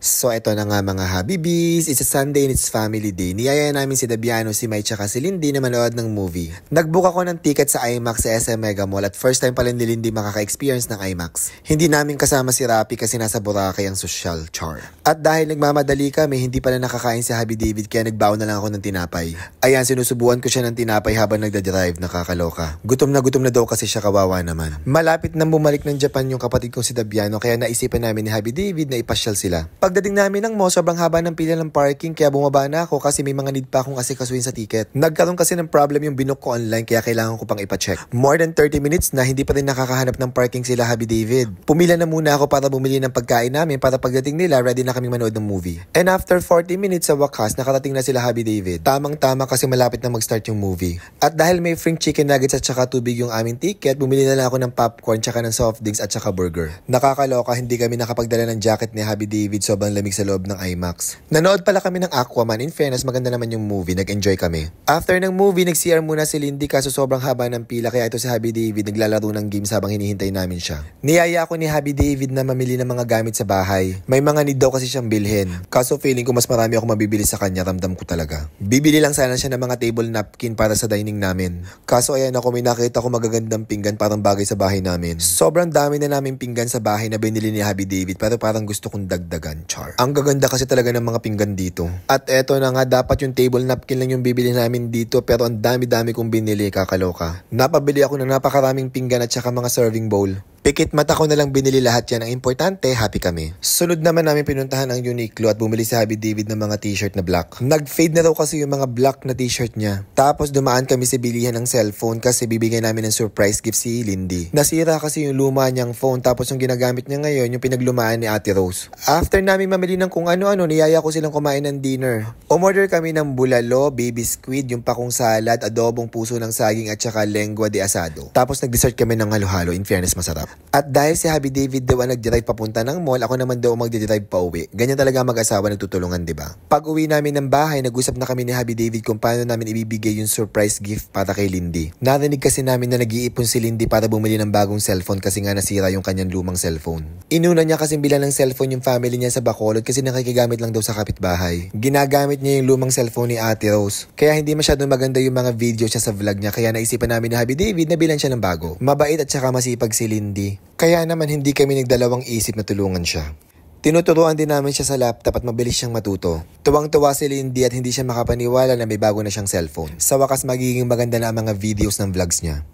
So ito na nga mga Habibis, it's a Sunday and it's family day. Niyaya namin si Dabiano, si May, tsaka si Lindy na manood ng movie. Nagbook ako ng ticket sa IMAX sa SM Mega Mall at first time pala ni Lindy makaka-experience ng IMAX. Hindi namin kasama si Rapi kasi nasa Boracay ang social char. At dahil nagmamadali kami, hindi pala nakakain si Habi David kaya nagbaon na lang ako ng tinapay. Ayan, sinusubuan ko siya ng tinapay habang nagda-drive, nakakaloka. Gutom na gutom na daw kasi siya kawawa naman. Malapit na bumalik ng Japan yung kapatid kong si Dabiano kaya naisipan namin ni Habi David na ipasyal sila. Pag Pagdating namin ng mall, sobrang haba ng pila ng parking kaya bumaba na ako kasi may mga need pa akong kasi kasuin sa ticket. Nagkaroon kasi ng problem yung binook ko online kaya kailangan ko pang ipacheck. More than 30 minutes na hindi pa rin nakakahanap ng parking sila Habi David. Pumila na muna ako para bumili ng pagkain namin para pagdating nila ready na kaming manood ng movie. And after 40 minutes sa wakas, nakarating na sila Habi David. Tamang-tama kasi malapit na mag-start yung movie. At dahil may free chicken nuggets at saka tubig yung aming ticket, bumili na lang ako ng popcorn, tsaka ng soft drinks at saka burger. Nakakaloka, hindi kami nakapagdala ng jacket ni Habi David, so sobrang lamig sa loob ng IMAX. Nanood pala kami ng Aquaman. In fairness, maganda naman yung movie. Nag-enjoy kami. After ng movie, nag-CR muna si Lindy kaso sobrang haba ng pila kaya ito si Happy David naglalaro ng games habang hinihintay namin siya. Niyaya ako ni Happy David na mamili ng mga gamit sa bahay. May mga need daw kasi siyang bilhin. Kaso feeling ko mas marami ako mabibili sa kanya. Ramdam ko talaga. Bibili lang sana siya ng mga table napkin para sa dining namin. Kaso ayan ako may nakita ko magagandang pinggan parang bagay sa bahay namin. Sobrang dami na namin pinggan sa bahay na binili ni Happy David pero parang gusto kong dagdagan. Char. Ang gaganda kasi talaga ng mga pinggan dito. At eto na nga, dapat yung table napkin lang yung bibili namin dito pero ang dami-dami kong binili, kakaloka. Napabili ako ng napakaraming pinggan at saka mga serving bowl. Pikit mata ko na lang binili lahat yan. Ang importante, happy kami. Sunod naman namin pinuntahan ang Uniqlo at bumili si Habi David ng mga t-shirt na black. Nag-fade na daw kasi yung mga black na t-shirt niya. Tapos dumaan kami sa bilihan ng cellphone kasi bibigyan namin ng surprise gift si Lindy. Nasira kasi yung luma niyang phone tapos yung ginagamit niya ngayon yung pinaglumaan ni Ate Rose. After namin mamili ng kung ano-ano, niyaya ko silang kumain ng dinner. Umorder kami ng bulalo, baby squid, yung pakong salad, adobong puso ng saging at saka lengua de asado. Tapos nag-dessert kami ng halo-halo. In fairness, masarap. At dahil si Happy David daw ang nag-drive papunta ng mall, ako naman daw mag-drive pa uwi. Ganyan talaga mag-asawa nagtutulungan, di ba? Pag uwi namin ng bahay, nag-usap na kami ni Happy David kung paano namin ibibigay yung surprise gift para kay Lindy. Narinig kasi namin na nag-iipon si Lindy para bumili ng bagong cellphone kasi nga nasira yung kanyang lumang cellphone. Inuna niya kasi bilang ng cellphone yung family niya sa Bacolod kasi nakikigamit lang daw sa kapitbahay. Ginagamit niya yung lumang cellphone ni Ate Rose. Kaya hindi masyadong maganda yung mga video niya sa vlog niya kaya naisipan namin ni Happy David na bilan siya ng bago. Mabait at saka masipag si Lindy Daddy, kaya naman hindi kami nagdalawang isip na tulungan siya. Tinuturuan din namin siya sa laptop at mabilis siyang matuto. Tuwang-tuwa si Lindy at hindi siya makapaniwala na may bago na siyang cellphone. Sa wakas magiging maganda na ang mga videos ng vlogs niya.